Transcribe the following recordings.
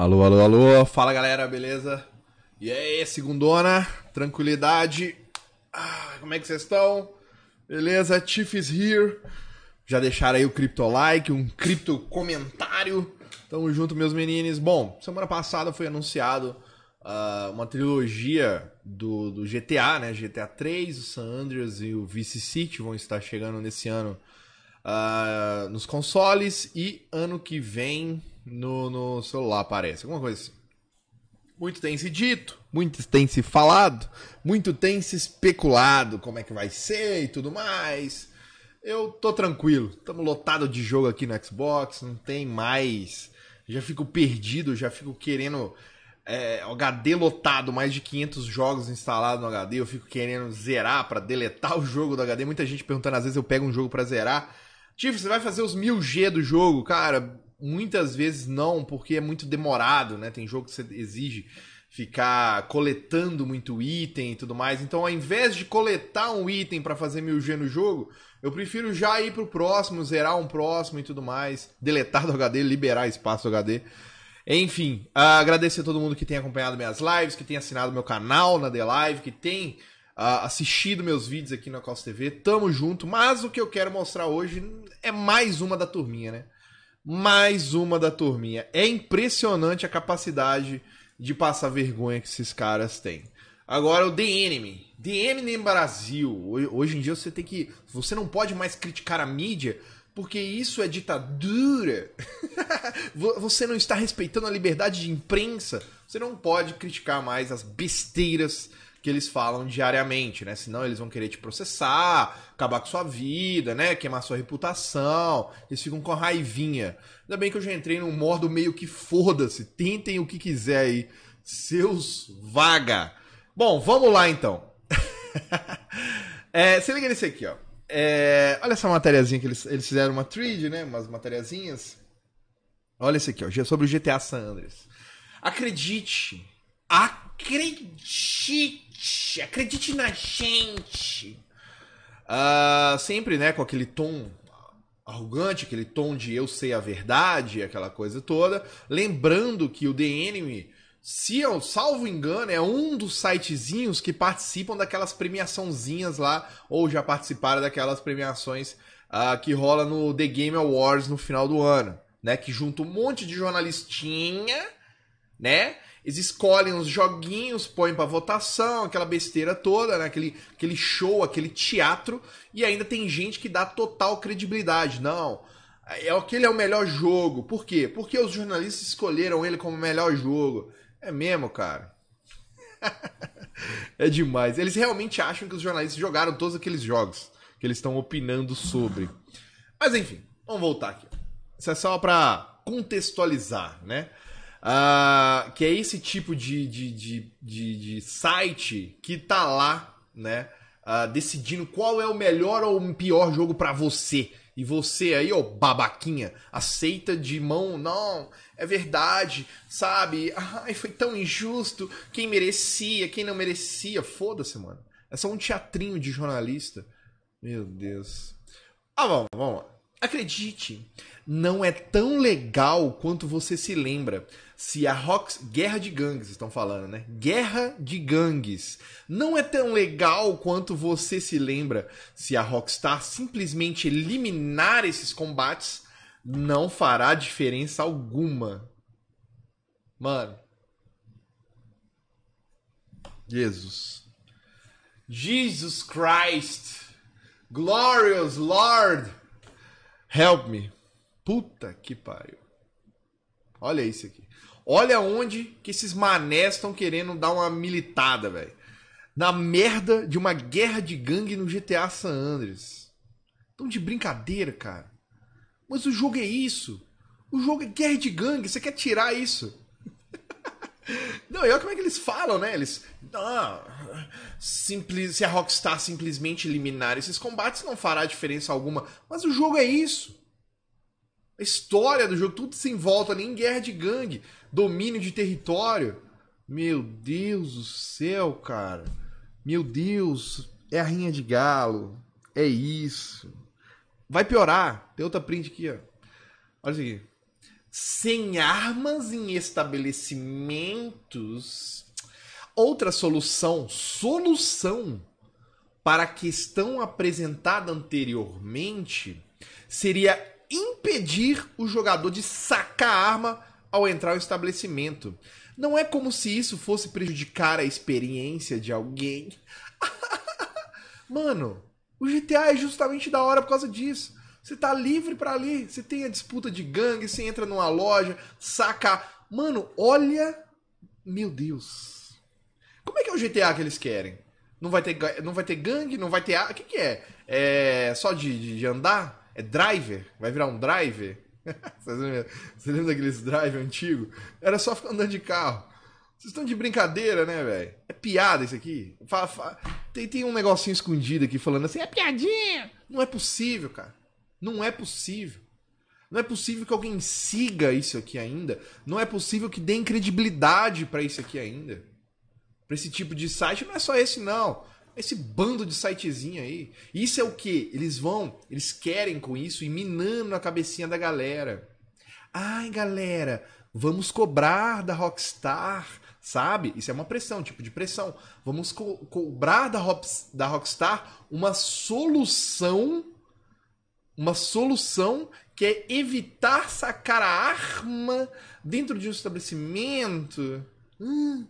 Alô, alô, alô. Fala galera, beleza? E aí, segundona, tranquilidade. Ah, como é que vocês estão? Beleza? Chief is here. Já deixaram aí o cripto like, um cripto comentário. Tamo junto, meus meninos. Bom, semana passada foi anunciado uh, uma trilogia do, do, GTA, né? GTA 3, o San Andreas e o Vice City vão estar chegando nesse ano uh, nos consoles e ano que vem no, no celular, parece. Alguma coisa assim. Muito tem se dito, muito tem se falado, muito tem se especulado como é que vai ser e tudo mais. Eu tô tranquilo, estamos lotado de jogo aqui no Xbox, não tem mais. Já fico perdido, já fico querendo é, HD lotado, mais de 500 jogos instalados no HD, eu fico querendo zerar para deletar o jogo do HD. Muita gente perguntando, às vezes eu pego um jogo para zerar. Tiff, você vai fazer os 1000G do jogo, cara muitas vezes não, porque é muito demorado, né? Tem jogo que você exige ficar coletando muito item e tudo mais. Então, ao invés de coletar um item para fazer mil G no jogo, eu prefiro já ir pro próximo, zerar um próximo e tudo mais, deletar do HD, liberar espaço do HD. Enfim, agradecer a todo mundo que tem acompanhado minhas lives, que tem assinado meu canal na The Live, que tem uh, assistido meus vídeos aqui na Costa TV. Tamo junto, mas o que eu quero mostrar hoje é mais uma da turminha, né? mais uma da turminha. É impressionante a capacidade de passar vergonha que esses caras têm. Agora o The Enemy. The Enemy Brasil. Hoje em dia você tem que. Você não pode mais criticar a mídia porque isso é ditadura. você não está respeitando a liberdade de imprensa. Você não pode criticar mais as besteiras que eles falam diariamente, né? Senão eles vão querer te processar, acabar com sua vida, né? Queimar sua reputação. Eles ficam com raivinha. Ainda bem que eu já entrei num modo meio que foda-se. Tentem o que quiser aí. Seus vaga. Bom, vamos lá então. é, se liga nesse aqui, ó. É, olha essa matériazinha que eles, eles fizeram uma trade, né? Umas matériazinhas. Olha esse aqui, ó. Sobre o GTA San Andreas. Acredite. Acredite acredite, acredite na gente. Uh, sempre, né, com aquele tom arrogante, aquele tom de eu sei a verdade, aquela coisa toda. Lembrando que o The Enemy, se eu salvo engano, é um dos sitezinhos que participam daquelas premiaçãozinhas lá, ou já participaram daquelas premiações uh, que rola no The Game Awards no final do ano, né? Que junta um monte de jornalistinha, né? Eles escolhem os joguinhos, põem para votação, aquela besteira toda, né? aquele, aquele show, aquele teatro, e ainda tem gente que dá total credibilidade. Não, é aquele é o melhor jogo. Por quê? Porque os jornalistas escolheram ele como o melhor jogo. É mesmo, cara. é demais. Eles realmente acham que os jornalistas jogaram todos aqueles jogos que eles estão opinando sobre. Mas enfim, vamos voltar aqui. Isso é só para contextualizar, né? Uh, que é esse tipo de, de, de, de, de site que tá lá, né? Uh, decidindo qual é o melhor ou o pior jogo para você. E você aí, ó, babaquinha, aceita de mão, não, é verdade, sabe? Ai, foi tão injusto, quem merecia, quem não merecia, foda-se, mano. É só um teatrinho de jornalista. Meu Deus. Ah, vamos, vamos lá. Acredite, não é tão legal quanto você se lembra. Se a Rox Guerra de Gangues estão falando, né? Guerra de Gangues. Não é tão legal quanto você se lembra. Se a Rockstar tá simplesmente eliminar esses combates, não fará diferença alguma. Mano. Jesus. Jesus Christ. Glorious Lord. Help me. Puta que pariu. Olha isso aqui. Olha onde que esses manés estão querendo dar uma militada, velho. Na merda de uma guerra de gangue no GTA San Andreas. Tão de brincadeira, cara. Mas o jogo é isso. O jogo é guerra de gangue. Você quer tirar isso? Não, e olha como é que eles falam, né? Eles. Ah, simples, se a Rockstar simplesmente eliminar esses combates, não fará diferença alguma. Mas o jogo é isso. A história do jogo, tudo se envolta ali em guerra de gangue, domínio de território. Meu Deus do céu, cara. Meu Deus, é a rinha de galo. É isso. Vai piorar. Tem outra print aqui, ó. Olha isso aqui sem armas em estabelecimentos. Outra solução, solução para a questão apresentada anteriormente seria impedir o jogador de sacar a arma ao entrar no estabelecimento. Não é como se isso fosse prejudicar a experiência de alguém. Mano, o GTA é justamente da hora por causa disso. Você tá livre para ali. Você tem a disputa de gangue, você entra numa loja, saca. Mano, olha. Meu Deus. Como é que é o GTA que eles querem? Não vai ter, não vai ter gangue, não vai ter. O que, que é? É só de, de, de andar? É driver? Vai virar um driver? Você lembra, daqueles drive antigo? Era só ficar andando de carro. Vocês estão de brincadeira, né, velho? É piada isso aqui. Tem, tem um negocinho escondido aqui falando assim, é piadinha! Não é possível, cara. Não é possível. Não é possível que alguém siga isso aqui ainda. Não é possível que dê credibilidade para isso aqui ainda. Para esse tipo de site, não é só esse não. Esse bando de sitezinho aí. Isso é o que eles vão, eles querem com isso e minando a cabecinha da galera. Ai, galera, vamos cobrar da Rockstar, sabe? Isso é uma pressão, tipo de pressão. Vamos co cobrar da, da Rockstar uma solução uma solução que é evitar sacar a arma dentro de um estabelecimento. Hum.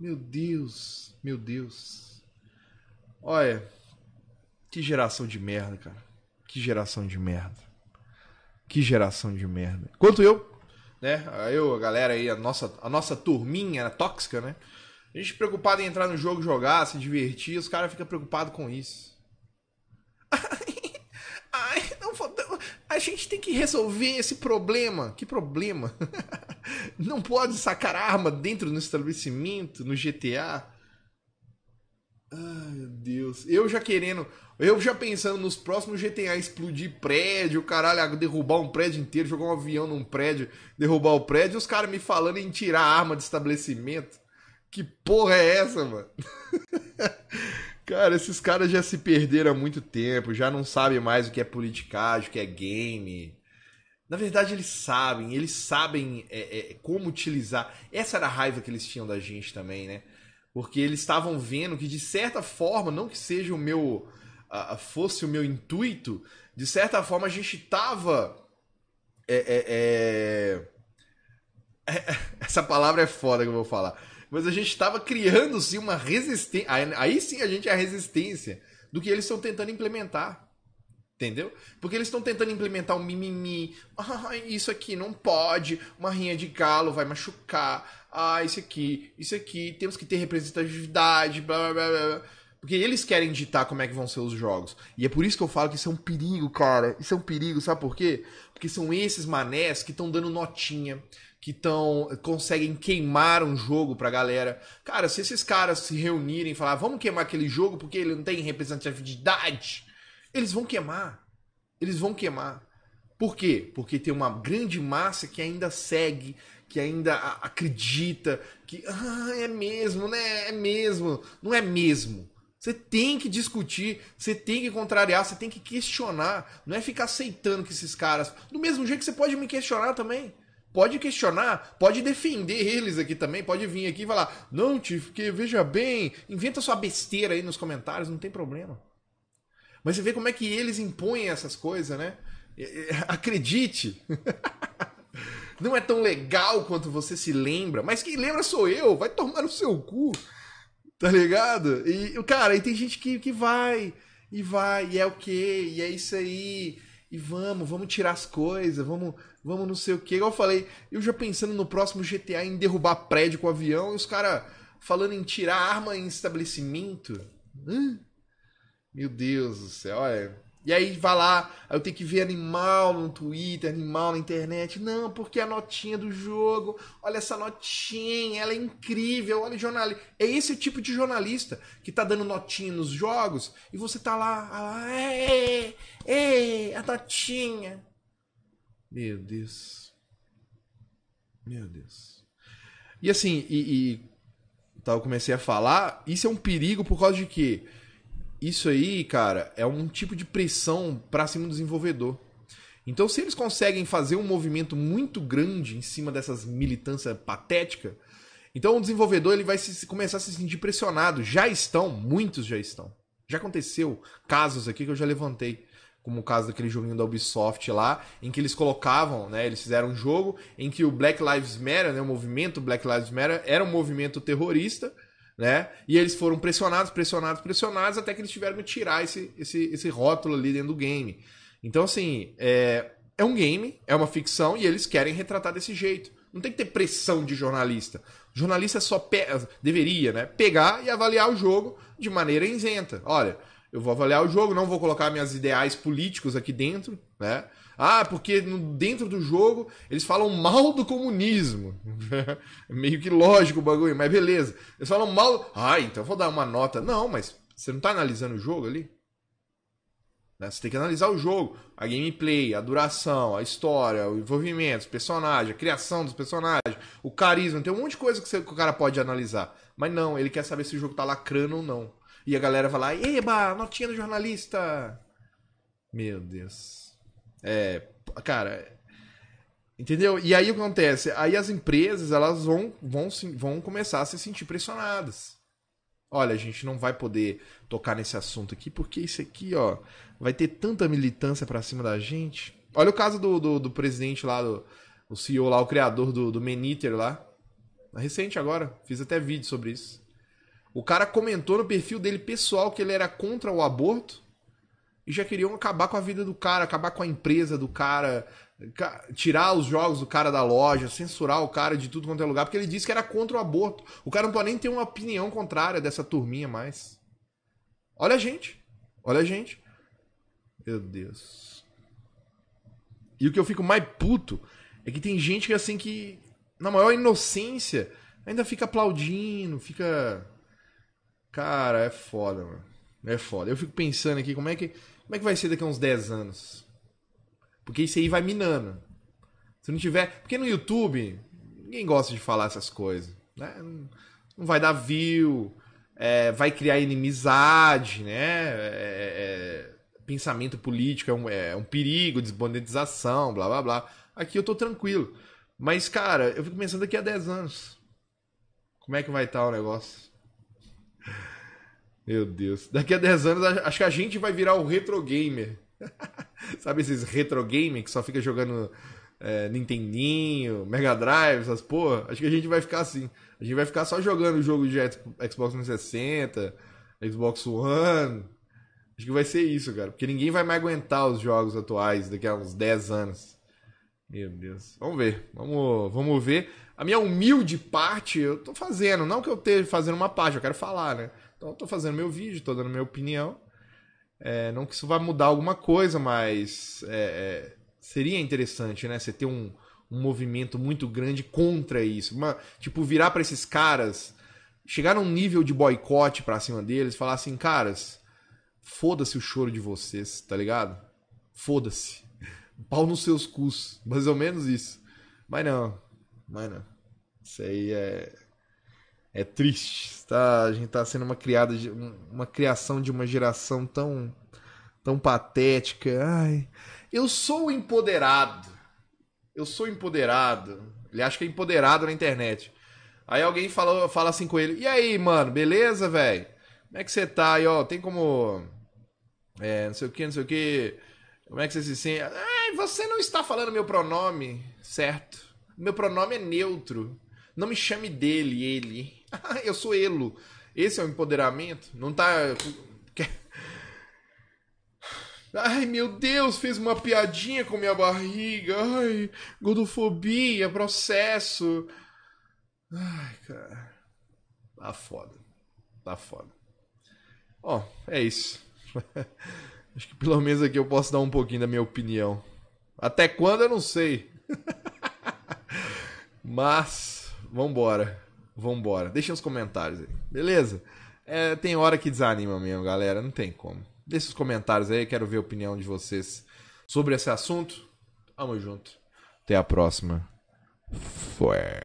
Meu Deus, meu Deus. Olha, que geração de merda, cara. Que geração de merda. Que geração de merda. Quanto eu, né? Eu, a galera aí, a nossa, a nossa turminha a né, tóxica, né? A gente preocupado em entrar no jogo, jogar, se divertir, os caras ficam preocupados com isso. gente tem que resolver esse problema. Que problema? Não pode sacar arma dentro do estabelecimento, no GTA. Ai, meu Deus. Eu já querendo. Eu já pensando nos próximos GTA explodir prédio, caralho, derrubar um prédio inteiro, jogar um avião num prédio, derrubar o prédio, os caras me falando em tirar arma de estabelecimento. Que porra é essa, mano? Cara, esses caras já se perderam há muito tempo, já não sabem mais o que é politicagem, o que é game. Na verdade, eles sabem, eles sabem é, é, como utilizar. Essa era a raiva que eles tinham da gente também, né? Porque eles estavam vendo que, de certa forma, não que seja o meu. Uh, fosse o meu intuito, de certa forma a gente tava. É, é, é essa palavra é foda que eu vou falar mas a gente estava criando sim uma resistência. Aí sim a gente é a resistência do que eles estão tentando implementar. Entendeu? Porque eles estão tentando implementar um mimimi. Ah, isso aqui não pode. Uma rinha de galo vai machucar. Ah, isso aqui, isso aqui. Temos que ter representatividade. Blá, blá, blá, Porque eles querem ditar como é que vão ser os jogos. E é por isso que eu falo que isso é um perigo, cara. Isso é um perigo, sabe por quê? Porque são esses manés que estão dando notinha, que tão, conseguem queimar um jogo pra galera. Cara, se esses caras se reunirem e falar, vamos queimar aquele jogo porque ele não tem representatividade, eles vão queimar. Eles vão queimar. Por quê? Porque tem uma grande massa que ainda segue, que ainda acredita, que ah, é mesmo, né? É mesmo. Não é mesmo. Você tem que discutir, você tem que contrariar, você tem que questionar. Não é ficar aceitando que esses caras. Do mesmo jeito que você pode me questionar também pode questionar, pode defender eles aqui também, pode vir aqui e falar, não, Tiff, porque veja bem, inventa sua besteira aí nos comentários, não tem problema. Mas você vê como é que eles impõem essas coisas, né? Acredite! Não é tão legal quanto você se lembra, mas quem lembra sou eu, vai tomar no seu cu, tá ligado? E, cara, aí tem gente que, que vai, e vai, e é o okay, quê, e é isso aí e vamos, vamos tirar as coisas, vamos, vamos não sei o que. Igual eu falei, eu já pensando no próximo GTA em derrubar prédio com avião, e os caras falando em tirar arma em estabelecimento. Meu Deus do céu, olha. E aí vai lá, eu tenho que ver animal no Twitter, animal na internet. Não, porque a notinha do jogo, olha essa notinha, ela é incrível, olha o jornalista. É esse o tipo de jornalista que tá dando notinha nos jogos e você tá lá, ah, é, é, é, é, a notinha. Meu Deus. Meu Deus. E assim, e, e tá, eu comecei a falar, isso é um perigo por causa de quê? isso aí, cara, é um tipo de pressão para cima do desenvolvedor. Então, se eles conseguem fazer um movimento muito grande em cima dessas militância patética, então o desenvolvedor ele vai se, começar a se sentir pressionado. Já estão, muitos já estão. Já aconteceu casos aqui que eu já levantei, como o caso daquele joguinho da Ubisoft lá, em que eles colocavam, né, eles fizeram um jogo em que o Black Lives Matter, né, o movimento Black Lives Matter era um movimento terrorista, né? E eles foram pressionados, pressionados, pressionados, até que eles tiveram que tirar esse, esse, esse rótulo ali dentro do game. Então, assim, é, é um game, é uma ficção, e eles querem retratar desse jeito. Não tem que ter pressão de jornalista. O jornalista só pe... deveria, né? Pegar e avaliar o jogo de maneira isenta. Olha, eu vou avaliar o jogo, não vou colocar minhas ideais políticos aqui dentro, né? Ah, porque dentro do jogo eles falam mal do comunismo. Meio que lógico o bagulho, mas beleza. Eles falam mal. Ah, então eu vou dar uma nota. Não, mas você não está analisando o jogo ali? Né? Você tem que analisar o jogo. A gameplay, a duração, a história, o envolvimento, os personagens, a criação dos personagens, o carisma. Tem um monte de coisa que, que o cara pode analisar. Mas não, ele quer saber se o jogo está lacrando ou não. E a galera vai lá, eba, notinha do jornalista. Meu Deus. É, cara. Entendeu? E aí o que acontece? Aí as empresas, elas vão, vão, vão começar a se sentir pressionadas. Olha, a gente não vai poder tocar nesse assunto aqui, porque isso aqui, ó, vai ter tanta militância pra cima da gente. Olha o caso do, do, do presidente lá, do, o CEO lá, o criador do, do Meniter lá. Recente agora, fiz até vídeo sobre isso. O cara comentou no perfil dele pessoal que ele era contra o aborto e já queriam acabar com a vida do cara, acabar com a empresa do cara, tirar os jogos do cara da loja, censurar o cara de tudo quanto é lugar, porque ele disse que era contra o aborto. O cara não pode nem ter uma opinião contrária dessa turminha mais. Olha a gente. Olha a gente. Meu Deus. E o que eu fico mais puto é que tem gente que assim que na maior inocência ainda fica aplaudindo, fica Cara, é foda, mano. É foda. Eu fico pensando aqui como é que, como é que vai ser daqui a uns 10 anos. Porque isso aí vai minando. Se não tiver. Porque no YouTube, ninguém gosta de falar essas coisas. Né? Não vai dar view, é, vai criar inimizade, né? É, é, é, pensamento político é um, é um perigo, desmonetização, blá blá blá. Aqui eu tô tranquilo. Mas, cara, eu fico pensando daqui a 10 anos. Como é que vai estar tá o negócio? Meu Deus. Daqui a 10 anos, acho que a gente vai virar o retro gamer. Sabe esses retro gamer que só fica jogando é, Nintendinho, Mega Drive, essas porra? Acho que a gente vai ficar assim. A gente vai ficar só jogando jogo de Xbox 360, Xbox One. Acho que vai ser isso, cara. Porque ninguém vai mais aguentar os jogos atuais daqui a uns 10 anos. Meu Deus. Vamos ver. Vamos, vamos ver. A minha humilde parte eu tô fazendo. Não que eu esteja fazendo uma parte, eu quero falar, né? Então eu tô fazendo meu vídeo, tô dando minha opinião. É, não que isso vá mudar alguma coisa, mas é, é seria interessante, né? Você ter um, um movimento muito grande contra isso. Uma, tipo, virar para esses caras, chegar num nível de boicote pra cima deles, falar assim, caras, foda-se o choro de vocês, tá ligado? Foda-se. Pau nos seus cus. Mais ou menos isso. Mas não. Mas não. Isso aí é é triste. Tá? A gente tá sendo uma criada, uma criação de uma geração tão, tão patética. Ai, eu sou empoderado. Eu sou empoderado. Ele acha que é empoderado na internet. Aí alguém fala, fala assim com ele: E aí, mano, beleza, velho? Como é que você tá? Aí, ó, tem como. É, não sei o que, não sei o que. Como é que você se sente? Ai, você não está falando meu pronome, certo? Meu pronome é neutro. Não me chame dele, ele. Ah, eu sou elo. Esse é o empoderamento. Não tá. Ai, meu Deus, fez uma piadinha com minha barriga. Ai, processo. Ai, cara. Tá foda. Tá foda. Ó, é isso. Acho que pelo menos aqui eu posso dar um pouquinho da minha opinião. Até quando eu não sei. Mas, vambora vambora. deixe os comentários aí, beleza? É, tem hora que desanima mesmo, galera. Não tem como. Deixa os comentários aí, quero ver a opinião de vocês sobre esse assunto. Tamo junto. Até a próxima. Foi.